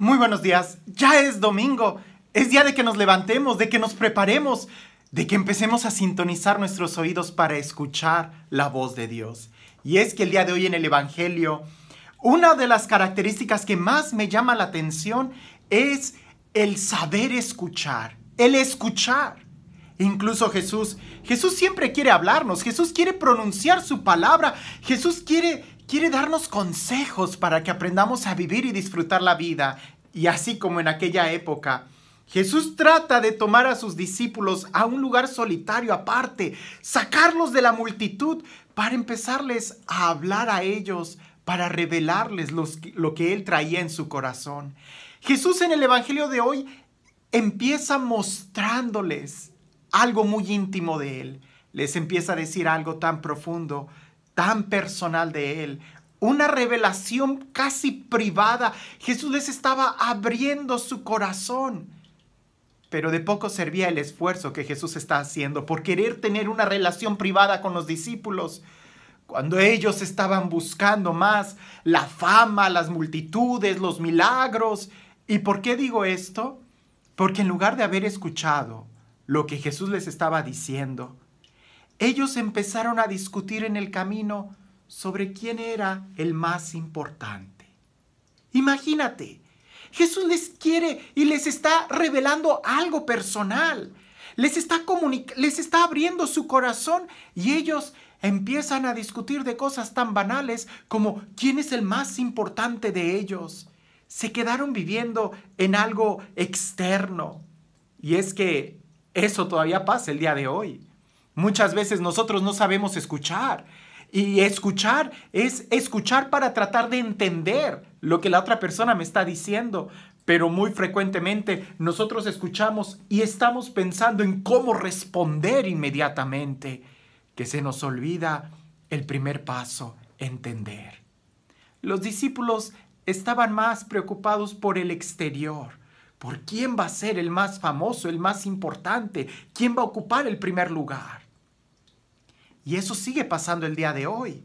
Muy buenos días, ya es domingo, es día de que nos levantemos, de que nos preparemos, de que empecemos a sintonizar nuestros oídos para escuchar la voz de Dios. Y es que el día de hoy en el Evangelio, una de las características que más me llama la atención es el saber escuchar, el escuchar. Incluso Jesús, Jesús siempre quiere hablarnos, Jesús quiere pronunciar su palabra, Jesús quiere Quiere darnos consejos para que aprendamos a vivir y disfrutar la vida. Y así como en aquella época, Jesús trata de tomar a sus discípulos a un lugar solitario aparte, sacarlos de la multitud para empezarles a hablar a ellos, para revelarles lo que él traía en su corazón. Jesús en el Evangelio de hoy empieza mostrándoles algo muy íntimo de él. Les empieza a decir algo tan profundo tan personal de Él, una revelación casi privada. Jesús les estaba abriendo su corazón. Pero de poco servía el esfuerzo que Jesús está haciendo por querer tener una relación privada con los discípulos. Cuando ellos estaban buscando más la fama, las multitudes, los milagros. ¿Y por qué digo esto? Porque en lugar de haber escuchado lo que Jesús les estaba diciendo, ellos empezaron a discutir en el camino sobre quién era el más importante. Imagínate, Jesús les quiere y les está revelando algo personal. Les está, les está abriendo su corazón y ellos empiezan a discutir de cosas tan banales como quién es el más importante de ellos. Se quedaron viviendo en algo externo. Y es que eso todavía pasa el día de hoy. Muchas veces nosotros no sabemos escuchar. Y escuchar es escuchar para tratar de entender lo que la otra persona me está diciendo. Pero muy frecuentemente nosotros escuchamos y estamos pensando en cómo responder inmediatamente, que se nos olvida el primer paso, entender. Los discípulos estaban más preocupados por el exterior, por quién va a ser el más famoso, el más importante, quién va a ocupar el primer lugar. Y eso sigue pasando el día de hoy.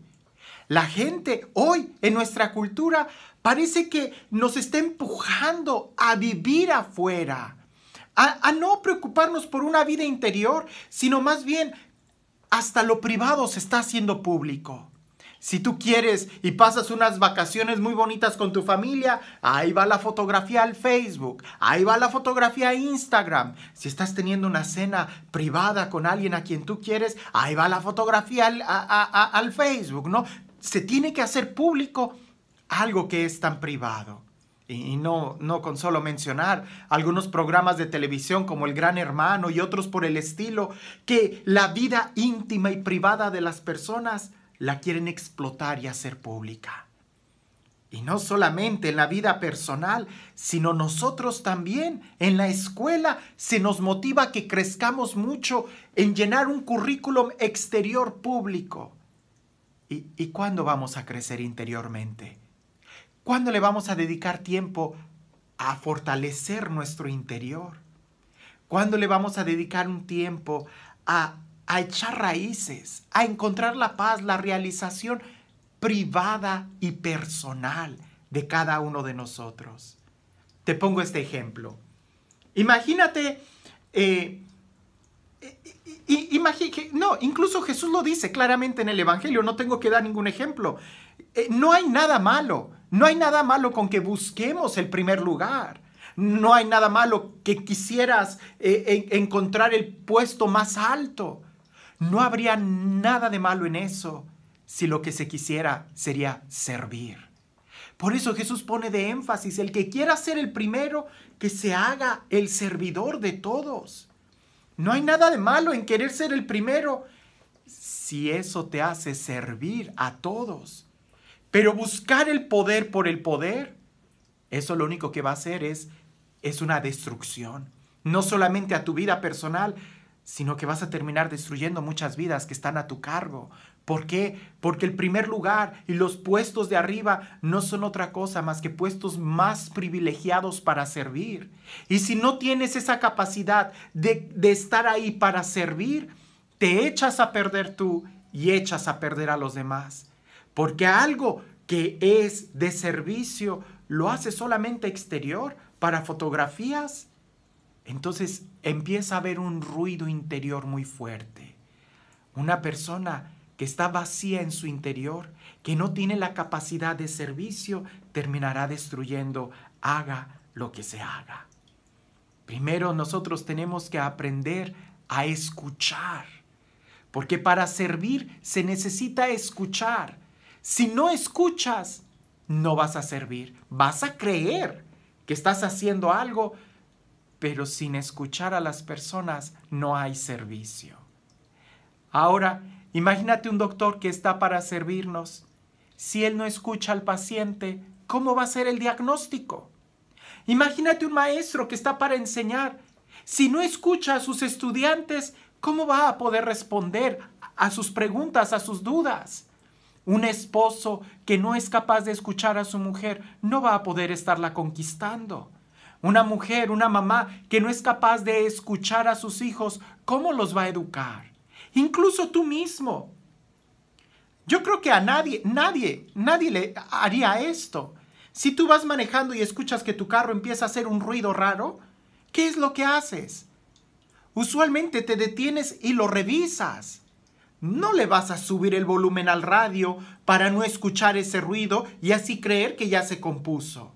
La gente hoy en nuestra cultura parece que nos está empujando a vivir afuera, a, no preocuparnos por una vida interior, sino más bien hasta lo privado se está haciendo público. Si tú quieres y pasas unas vacaciones muy bonitas con tu familia, ahí va la fotografía al Facebook, ahí va la fotografía a Instagram. Si estás teniendo una cena privada con alguien a quien tú quieres, ahí va la fotografía al, al Facebook, ¿no? Se tiene que hacer público algo que es tan privado. Y no, no con solo mencionar algunos programas de televisión como El Gran Hermano y otros por el estilo, que la vida íntima y privada de las personas la quieren explotar y hacer pública. Y no solamente en la vida personal, sino nosotros también. En la escuela se nos motiva que crezcamos mucho en llenar un currículum exterior público. ¿Y, y cuándo vamos a crecer interiormente? ¿Cuándo le vamos a dedicar tiempo a fortalecer nuestro interior? ¿Cuándo le vamos a dedicar un tiempo a a echar raíces, a encontrar la paz, la realización privada y personal de cada uno de nosotros. Te pongo este ejemplo. Imagínate, eh, no, incluso Jesús lo dice claramente en el Evangelio, no tengo que dar ningún ejemplo. Eh, no hay nada malo, no hay nada malo con que busquemos el primer lugar. No hay nada malo que quisieras eh, encontrar el puesto más alto. No habría nada de malo en eso si lo que se quisiera sería servir. Por eso Jesús pone de énfasis, el que quiera ser el primero, que se haga el servidor de todos. No hay nada de malo en querer ser el primero si eso te hace servir a todos. Pero buscar el poder por el poder, eso lo único que va a hacer es, es una destrucción, no solamente a tu vida personal, sino que vas a terminar destruyendo muchas vidas que están a tu cargo. ¿Por qué? Porque el primer lugar y los puestos de arriba no son otra cosa más que puestos más privilegiados para servir. Y si no tienes esa capacidad de, de estar ahí para servir, te echas a perder tú y echas a perder a los demás. Porque algo que es de servicio lo hace solamente exterior para fotografías entonces empieza a haber un ruido interior muy fuerte. Una persona que está vacía en su interior, que no tiene la capacidad de servicio, terminará destruyendo, haga lo que se haga. Primero nosotros tenemos que aprender a escuchar, porque para servir se necesita escuchar. Si no escuchas, no vas a servir, vas a creer que estás haciendo algo pero sin escuchar a las personas no hay servicio. Ahora, imagínate un doctor que está para servirnos. Si él no escucha al paciente, ¿cómo va a ser el diagnóstico? Imagínate un maestro que está para enseñar. Si no escucha a sus estudiantes, ¿cómo va a poder responder a sus preguntas, a sus dudas? Un esposo que no es capaz de escuchar a su mujer no va a poder estarla conquistando. Una mujer, una mamá que no es capaz de escuchar a sus hijos, ¿cómo los va a educar? Incluso tú mismo. Yo creo que a nadie, nadie, nadie le haría esto. Si tú vas manejando y escuchas que tu carro empieza a hacer un ruido raro, ¿qué es lo que haces? Usualmente te detienes y lo revisas. No le vas a subir el volumen al radio para no escuchar ese ruido y así creer que ya se compuso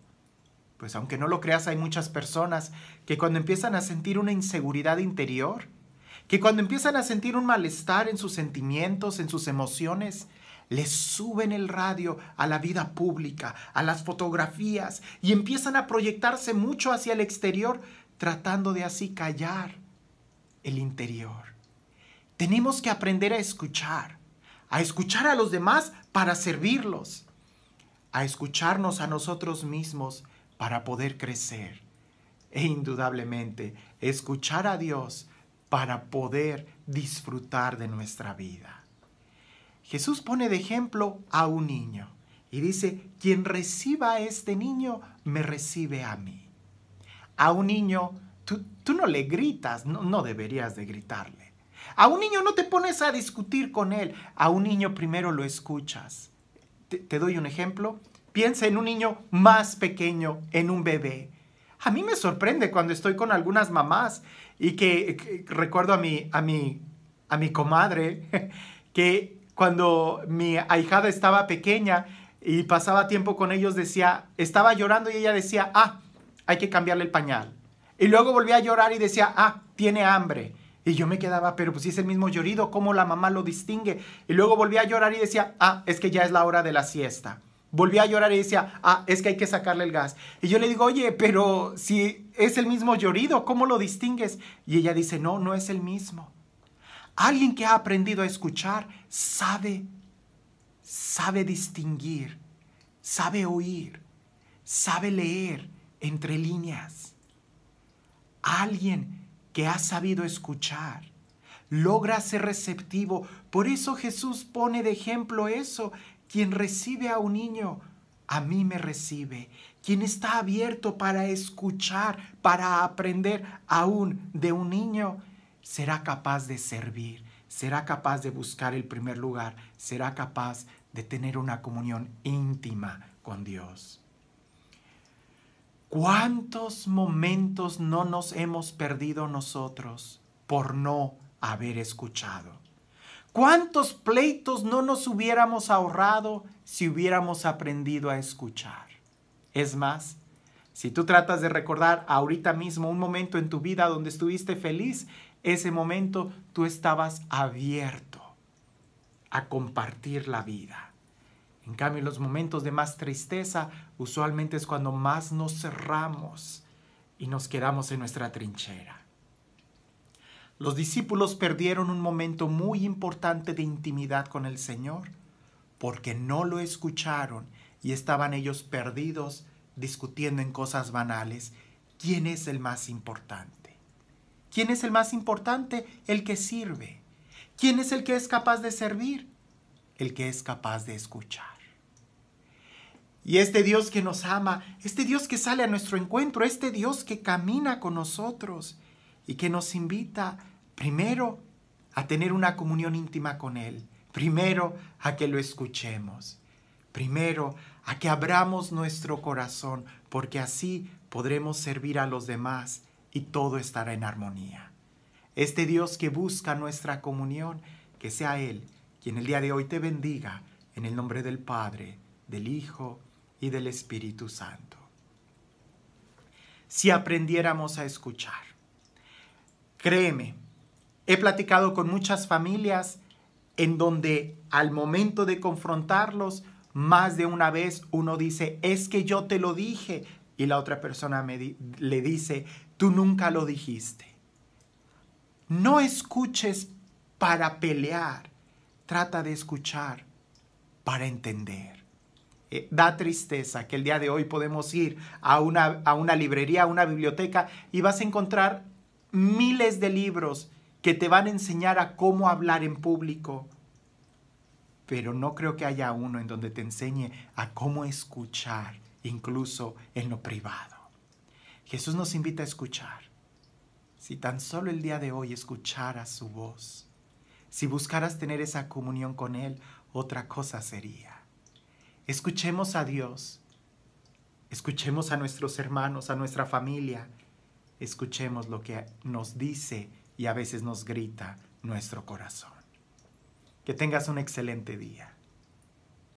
pues aunque no lo creas, hay muchas personas que cuando empiezan a sentir una inseguridad interior, que cuando empiezan a sentir un malestar en sus sentimientos, en sus emociones, les suben el radio a la vida pública, a las fotografías y empiezan a proyectarse mucho hacia el exterior, tratando de así callar el interior. Tenemos que aprender a escuchar, a escuchar a los demás para servirlos, a escucharnos a nosotros mismos para poder crecer e indudablemente escuchar a Dios para poder disfrutar de nuestra vida. Jesús pone de ejemplo a un niño y dice, quien reciba a este niño, me recibe a mí. A un niño, tú, no le gritas, no, deberías de gritarle. A un niño no te pones a discutir con él, a un niño primero lo escuchas. te doy un ejemplo. Piensa en un niño más pequeño, en un bebé. A mí me sorprende cuando estoy con algunas mamás y que, recuerdo a mi, a, mi, a mi comadre que cuando mi ahijada estaba pequeña y pasaba tiempo con ellos decía, estaba llorando y ella decía, ah, hay que cambiarle el pañal. Y luego volvía a llorar y decía, ah, tiene hambre. Y yo me quedaba, pero pues si es el mismo llorido, ¿cómo la mamá lo distingue? Y luego volvía a llorar y decía, ah, es que ya es la hora de la siesta volví a llorar y decía, ah, es que hay que sacarle el gas. Y yo le digo, oye, pero si es el mismo llorido, ¿cómo lo distingues? Y ella dice, no, no es el mismo. Alguien que ha aprendido a escuchar sabe, sabe distinguir, sabe oír, sabe leer entre líneas. Alguien que ha sabido escuchar logra ser receptivo. Por eso Jesús pone de ejemplo eso quien recibe a un niño, a mí me recibe. Quien está abierto para escuchar, para aprender aún de un niño, será capaz de servir, será capaz de buscar el primer lugar, será capaz de tener una comunión íntima con Dios. ¿Cuántos momentos no nos hemos perdido nosotros por no haber escuchado? ¿Cuántos pleitos no nos hubiéramos ahorrado si hubiéramos aprendido a escuchar? Es más, si tú tratas de recordar ahorita mismo un momento en tu vida donde estuviste feliz, ese momento tú estabas abierto a compartir la vida. En cambio, los momentos de más tristeza, usualmente es cuando más nos cerramos y nos quedamos en nuestra trinchera. Los discípulos perdieron un momento muy importante de intimidad con el Señor porque no lo escucharon y estaban ellos perdidos discutiendo en cosas banales. ¿Quién es el más importante? ¿Quién es el más importante? El que sirve. ¿Quién es el que es capaz de servir? El que es capaz de escuchar. Y este Dios que nos ama, este Dios que sale a nuestro encuentro, este Dios que camina con nosotros, y que nos invita primero a tener una comunión íntima con Él, primero a que lo escuchemos, primero a que abramos nuestro corazón, porque así podremos servir a los demás y todo estará en armonía. Este Dios que busca nuestra comunión, que sea Él quien el día de hoy te bendiga en el nombre del Padre, del Hijo y del Espíritu Santo. Si aprendiéramos a escuchar, Créeme, he platicado con muchas familias en donde al momento de confrontarlos, más de una vez uno dice, es que yo te lo dije, y la otra persona me le dice, tú nunca lo dijiste. No escuches para pelear, trata de escuchar para entender. Eh, da tristeza que el día de hoy podemos ir a una, a una librería, a una biblioteca y vas a encontrar miles de libros que te van a enseñar a cómo hablar en público, pero no creo que haya uno en donde te enseñe a cómo escuchar, incluso en lo privado. Jesús nos invita a escuchar. Si tan solo el día de hoy escucharas su voz, si buscaras tener esa comunión con Él, otra cosa sería. Escuchemos a Dios, escuchemos a nuestros hermanos, a nuestra familia, escuchemos lo que nos dice y a veces nos grita nuestro corazón. Que tengas un excelente día.